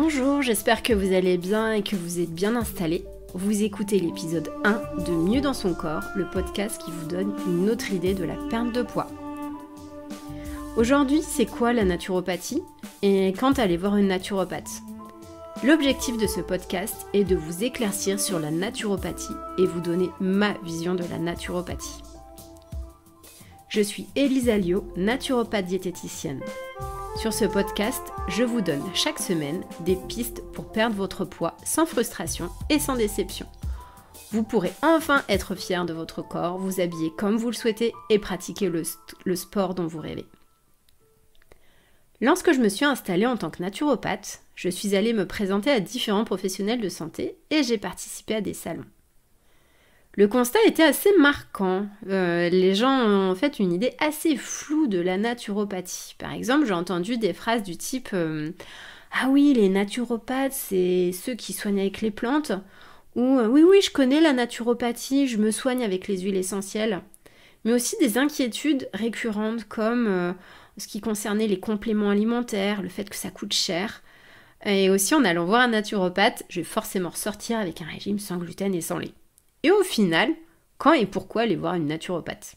Bonjour, j'espère que vous allez bien et que vous êtes bien installés. Vous écoutez l'épisode 1 de Mieux dans son corps, le podcast qui vous donne une autre idée de la perte de poids. Aujourd'hui, c'est quoi la naturopathie et quand aller voir une naturopathe L'objectif de ce podcast est de vous éclaircir sur la naturopathie et vous donner ma vision de la naturopathie. Je suis Elisa Lio, naturopathe diététicienne. Sur ce podcast, je vous donne chaque semaine des pistes pour perdre votre poids sans frustration et sans déception. Vous pourrez enfin être fier de votre corps, vous habiller comme vous le souhaitez et pratiquer le, sport dont vous rêvez. Lorsque je me suis installée en tant que naturopathe, je suis allée me présenter à différents professionnels de santé et j'ai participé à des salons. Le constat était assez marquant. Euh, les gens ont en fait une idée assez floue de la naturopathie. Par exemple, j'ai entendu des phrases du type euh, Ah oui, les naturopathes, c'est ceux qui soignent avec les plantes. Ou euh, Oui, oui, je connais la naturopathie, je me soigne avec les huiles essentielles. Mais aussi des inquiétudes récurrentes comme ce qui concernait les compléments alimentaires, le fait que ça coûte cher. Et aussi, en allant voir un naturopathe, je vais forcément ressortir avec un régime sans gluten et sans lait. Et au final, quand et pourquoi aller voir une naturopathe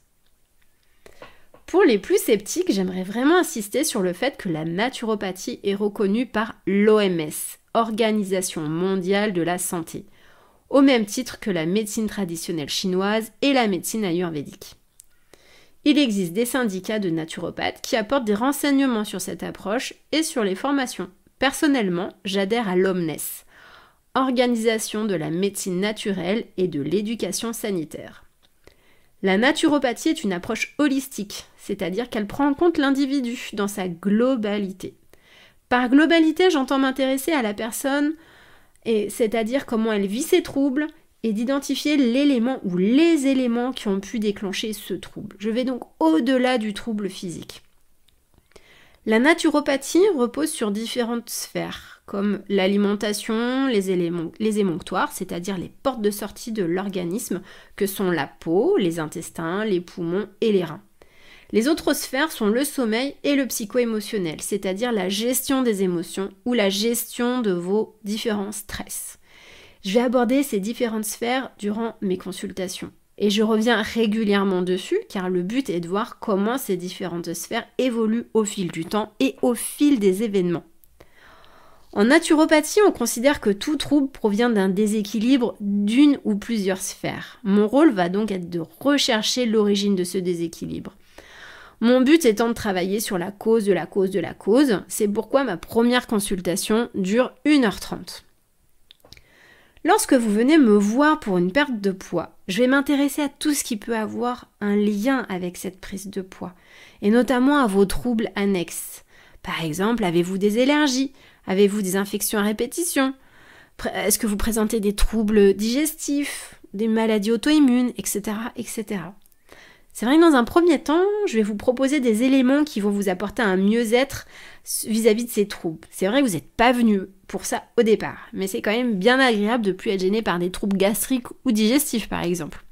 Pour les plus sceptiques, j'aimerais vraiment insister sur le fait que la naturopathie est reconnue par l'OMS, Organisation mondiale de la santé, au même titre que la médecine traditionnelle chinoise et la médecine ayurvédique. Il existe des syndicats de naturopathes qui apportent des renseignements sur cette approche et sur les formations. Personnellement, j'adhère à l'OMNES, organisation de la médecine naturelle et de l'éducation sanitaire. La naturopathie est une approche holistique, c'est-à-dire qu'elle prend en compte l'individu dans sa globalité. Par globalité, j'entends m'intéresser à la personne, et c'est-à-dire comment elle vit ses troubles, et d'identifier l'élément ou les éléments qui ont pu déclencher ce trouble. Je vais donc au-delà du trouble physique. La naturopathie repose sur différentes sphères, comme l'alimentation, les, les émonctoires, c'est-à-dire les portes de sortie de l'organisme, que sont la peau, les intestins, les poumons et les reins. Les autres sphères sont le sommeil et le psycho-émotionnel, c'est-à-dire la gestion des émotions ou la gestion de vos différents stress. Je vais aborder ces différentes sphères durant mes consultations. Et je reviens régulièrement dessus car le but est de voir comment ces différentes sphères évoluent au fil du temps et au fil des événements. En naturopathie, on considère que tout trouble provient d'un déséquilibre d'une ou plusieurs sphères. Mon rôle va donc être de rechercher l'origine de ce déséquilibre. Mon but étant de travailler sur la cause de la cause de la cause, c'est pourquoi ma première consultation dure 1h30. Lorsque vous venez me voir pour une perte de poids, je vais m'intéresser à tout ce qui peut avoir un lien avec cette prise de poids, et notamment à vos troubles annexes. Par exemple, avez-vous des allergies Avez-vous des infections à répétition Est-ce que vous présentez des troubles digestifs Des maladies auto-immunes Etc. etc. C'est vrai que dans un premier temps, je vais vous proposer des éléments qui vont vous apporter un mieux-être vis-à-vis de ces troubles. C'est vrai que vous n'êtes pas venu pour ça au départ, mais c'est quand même bien agréable de plus être gêné par des troubles gastriques ou digestifs par exemple.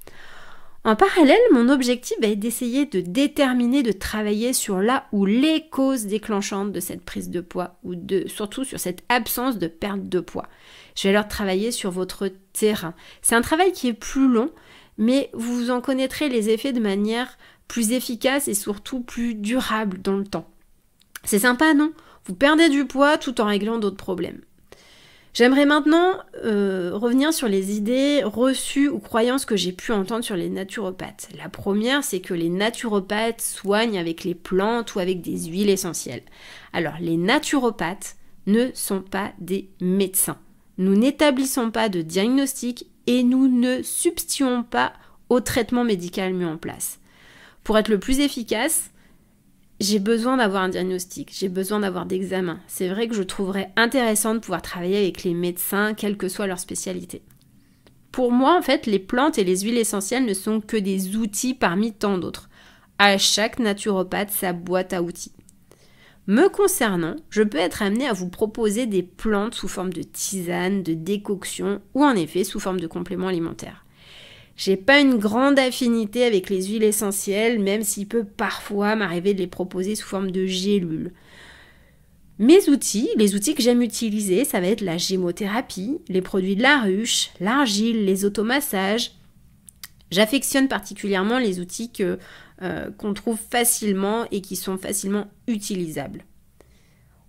En parallèle, mon objectif va être d'essayer de déterminer, de travailler sur là ou les causes déclenchantes de cette prise de poids ou de, surtout sur cette absence de perte de poids. Je vais alors travailler sur votre terrain. C'est un travail qui est plus long, mais vous en connaîtrez les effets de manière plus efficace et surtout plus durable dans le temps. C'est sympa, non Vous perdez du poids tout en réglant d'autres problèmes. J'aimerais maintenant euh, revenir sur les idées reçues ou croyances que j'ai pu entendre sur les naturopathes. La première, c'est que les naturopathes soignent avec les plantes ou avec des huiles essentielles. Alors, les naturopathes ne sont pas des médecins. Nous n'établissons pas de diagnostic et nous ne substituons pas au traitement médical mis en place. Pour être le plus efficace, j'ai besoin d'avoir un diagnostic, j'ai besoin d'avoir d'examens. C'est vrai que je trouverais intéressant de pouvoir travailler avec les médecins, quelle que soit leur spécialité. Pour moi, en fait, les plantes et les huiles essentielles ne sont que des outils parmi tant d'autres. À chaque naturopathe, sa boîte à outils. Me concernant, je peux être amené à vous proposer des plantes sous forme de tisane, de décoction ou en effet sous forme de compléments alimentaires. J'ai pas une grande affinité avec les huiles essentielles, même s'il peut parfois m'arriver de les proposer sous forme de gélules. Mes outils, les outils que j'aime utiliser, ça va être la gémothérapie, les produits de la ruche, l'argile, les automassages. J'affectionne particulièrement les outils que euh, qu'on trouve facilement et qui sont facilement utilisables.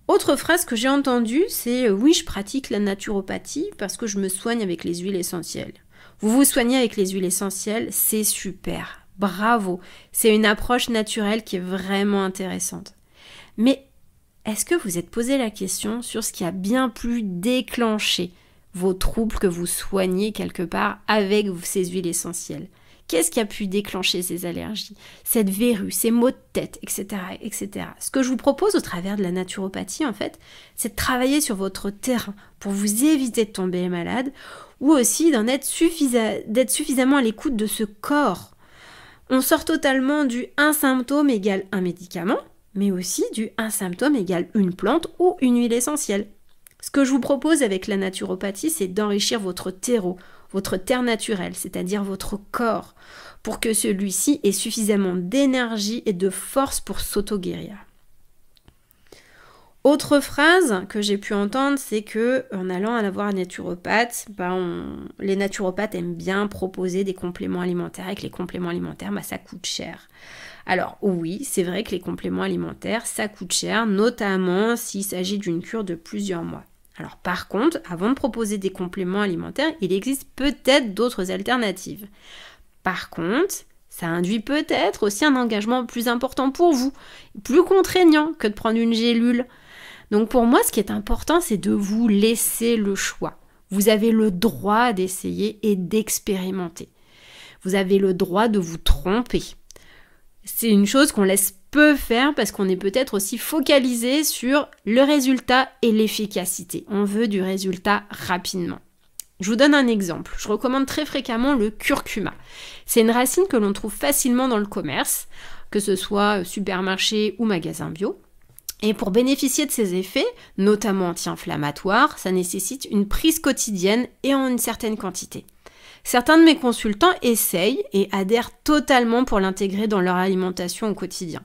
Autre phrase que j'ai entendue, c'est euh, oui, je pratique la naturopathie parce que je me soigne avec les huiles essentielles. Vous vous soignez avec les huiles essentielles, c'est super. Bravo. C'est une approche naturelle qui est vraiment intéressante. Mais est-ce que vous êtes posé la question sur ce qui a bien plus déclenché vos troubles que vous soignez quelque part avec ces huiles essentielles Qu'est-ce qui a pu déclencher ces allergies, cette verrue, ces maux de tête, etc., etc. Ce que je vous propose au travers de la naturopathie, en fait, c'est de travailler sur votre terrain pour vous éviter de tomber malade ou aussi d'en être, d'être suffisamment à l'écoute de ce corps. On sort totalement du un symptôme égale un médicament, mais aussi du un symptôme égale une plante ou une huile essentielle. Ce que je vous propose avec la naturopathie, c'est d'enrichir votre terreau votre terre naturelle, c'est-à-dire votre corps, pour que celui-ci ait suffisamment d'énergie et de force pour s'auto-guérir. Autre phrase que j'ai pu entendre, c'est que en allant à la voir un naturopathe, ben, les naturopathes aiment bien proposer des compléments alimentaires et que les compléments alimentaires, ben, ça coûte cher. Alors oui, c'est vrai que les compléments alimentaires, ça coûte cher, notamment s'il s'agit d'une cure de plusieurs mois. Alors par contre, avant de proposer des compléments alimentaires, il existe peut-être d'autres alternatives. Par contre, ça induit peut-être aussi un engagement plus important pour vous, plus contraignant que de prendre une gélule. Donc pour moi, ce qui est important, c'est de vous laisser le choix. Vous avez le droit d'essayer et d'expérimenter. Vous avez le droit de vous tromper. C'est une chose qu'on laisse peut faire parce qu'on est peut-être aussi focalisé sur le résultat et l'efficacité. On veut du résultat rapidement. Je vous donne un exemple. Je recommande très fréquemment le curcuma. C'est une racine que l'on trouve facilement dans le commerce, que ce soit supermarché ou magasin bio. Et pour bénéficier de ses effets, notamment anti-inflammatoires, ça nécessite une prise quotidienne et en une certaine quantité. Certains de mes consultants essayent et adhèrent totalement pour l'intégrer dans leur alimentation au quotidien.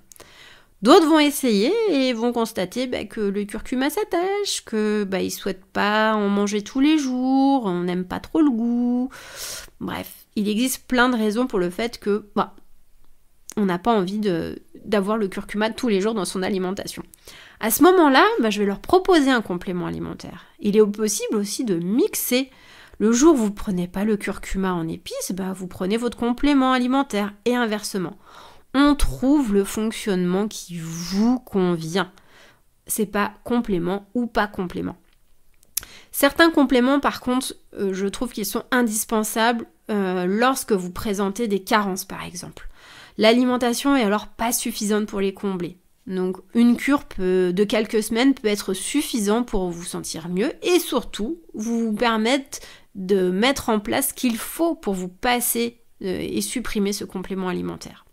D'autres vont essayer et vont constater bah, que le curcuma s'attache, que bah, ils souhaitent pas en manger tous les jours, on n'aime pas trop le goût. Bref, il existe plein de raisons pour le fait que bah, on n'a pas envie d'avoir le curcuma tous les jours dans son alimentation. À ce moment-là, bah, je vais leur proposer un complément alimentaire. Il est possible aussi de mixer. Le jour où vous ne prenez pas le curcuma en épices, bah, vous prenez votre complément alimentaire et inversement on trouve le fonctionnement qui vous convient. C'est pas complément ou pas complément. Certains compléments, par contre, euh, je trouve qu'ils sont indispensables euh, lorsque vous présentez des carences, par exemple. L'alimentation est alors pas suffisante pour les combler. Donc une cure de quelques semaines peut être suffisante pour vous sentir mieux et surtout vous permettre de mettre en place ce qu'il faut pour vous passer euh, et supprimer ce complément alimentaire.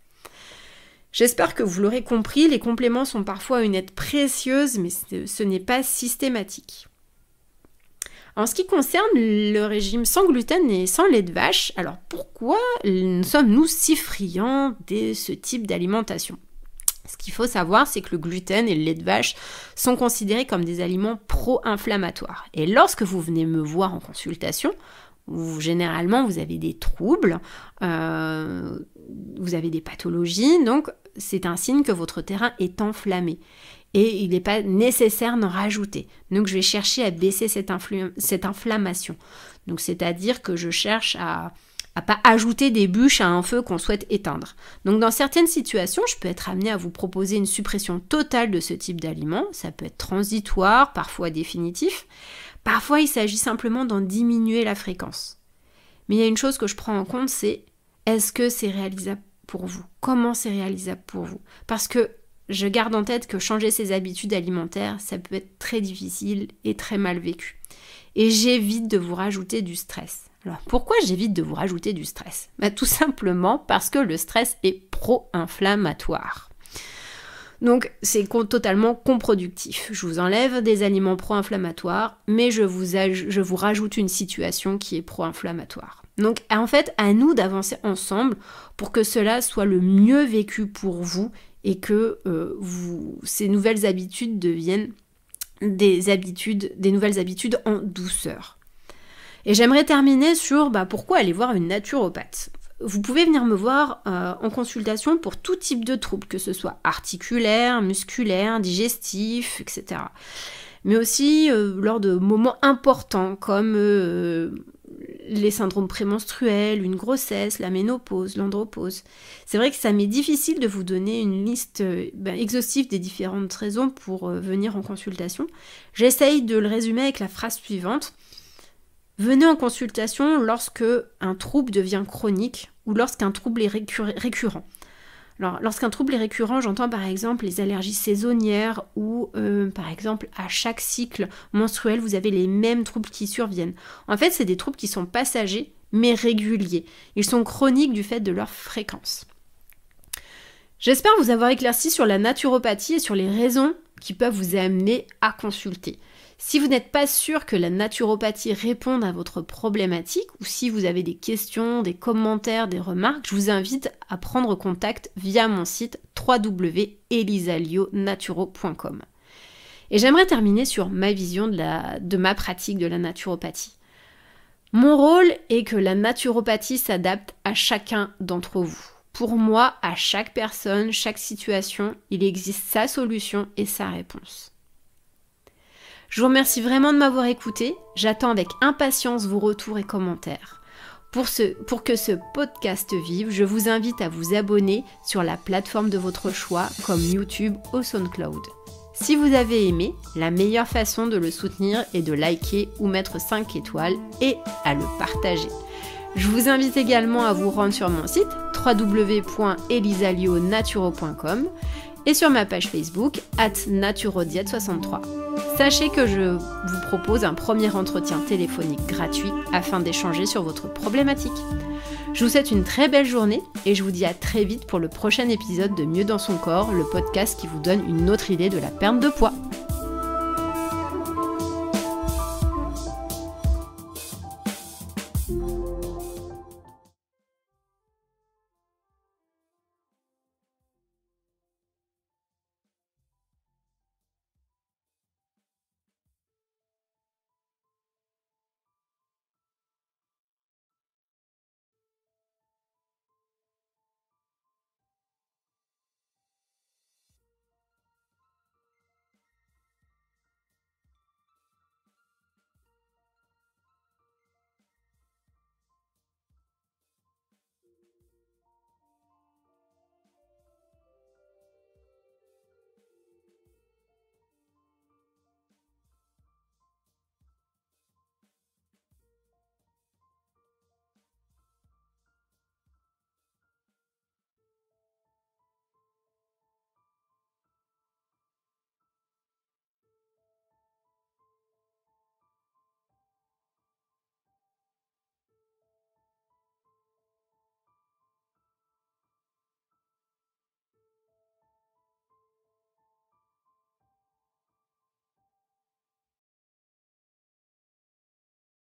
J'espère que vous l'aurez compris, les compléments sont parfois une aide précieuse, mais ce n'est pas systématique. En ce qui concerne le régime sans gluten et sans lait de vache, alors pourquoi sommes-nous si friands de ce type d'alimentation ce qu'il faut savoir, c'est que le gluten et le lait de vache sont considérés comme des aliments pro-inflammatoires. Et lorsque vous venez me voir en consultation, généralement, vous avez des troubles, euh, vous avez des pathologies, donc c'est un signe que votre terrain est enflammé. Et il n'est pas nécessaire d'en rajouter. Donc je vais chercher à baisser cette, inflammation. Donc c'est-à-dire que je cherche à, ne pas ajouter des bûches à un feu qu'on souhaite éteindre. Donc dans certaines situations, je peux être amené à vous proposer une suppression totale de ce type d'aliment, ça peut être transitoire, parfois définitif, Parfois, il s'agit simplement d'en diminuer la fréquence. Mais il y a une chose que je prends en compte, c'est est-ce que c'est réalisable pour vous Comment c'est réalisable pour vous Parce que je garde en tête que changer ses habitudes alimentaires, ça peut être très difficile et très mal vécu. Et j'évite de vous rajouter du stress. Alors pourquoi j'évite de vous rajouter du stress bah, Tout simplement parce que le stress est pro-inflammatoire. Donc c'est totalement comproductif. Je vous enlève des aliments pro-inflammatoires, mais je vous, rajoute une situation qui est pro-inflammatoire. Donc en fait, à nous d'avancer ensemble pour que cela soit le mieux vécu pour vous et que euh, ces nouvelles habitudes deviennent des habitudes, des nouvelles habitudes en douceur. Et j'aimerais terminer sur bah, pourquoi aller voir une naturopathe. Vous pouvez venir me voir euh, en consultation pour tout type de troubles, que ce soit articulaire, musculaire, digestif, etc. Mais aussi euh, lors de moments importants comme euh, les syndromes prémenstruels, une grossesse, la ménopause, l'andropause. C'est vrai que ça m'est difficile de vous donner une liste ben, exhaustive des différentes raisons pour venir en consultation. J'essaye de le résumer avec la phrase suivante. Venez en consultation lorsque un trouble devient chronique ou lorsqu'un trouble est récurrent. Alors, lorsqu'un trouble est récurrent, j'entends par exemple les allergies saisonnières ou euh, par exemple à chaque cycle menstruel, vous avez les mêmes troubles qui surviennent. En fait, c'est des troubles qui sont passagers mais réguliers. Ils sont chroniques du fait de leur fréquence. J'espère vous avoir éclairci sur la naturopathie et sur les raisons qui peuvent vous amener à consulter. Si vous n'êtes pas sûr que la naturopathie réponde à votre problématique ou si vous avez des questions, des commentaires, des remarques, je vous invite à prendre contact via mon site www.elisalionaturo.com. Et j'aimerais terminer sur ma vision de, de ma pratique de la naturopathie. Mon rôle est que la naturopathie s'adapte à chacun d'entre vous. Pour moi, à chaque personne, chaque situation, il existe sa solution et sa réponse. Je vous remercie vraiment de m'avoir écouté. J'attends avec impatience vos retours et commentaires. Pour, que ce podcast vive, je vous invite à vous abonner sur la plateforme de votre choix, comme YouTube ou SoundCloud. Si vous avez aimé, la meilleure façon de le soutenir est de liker ou mettre 5 étoiles et à le partager. Je vous invite également à vous rendre sur mon site www.elisalionaturo.com et sur ma page Facebook at naturodiet63. Sachez que je vous propose un premier entretien téléphonique gratuit afin d'échanger sur votre problématique. Je vous souhaite une très belle journée et je vous dis à très vite pour le prochain épisode de Mieux dans son corps, le podcast qui vous donne une autre idée de la perte de poids.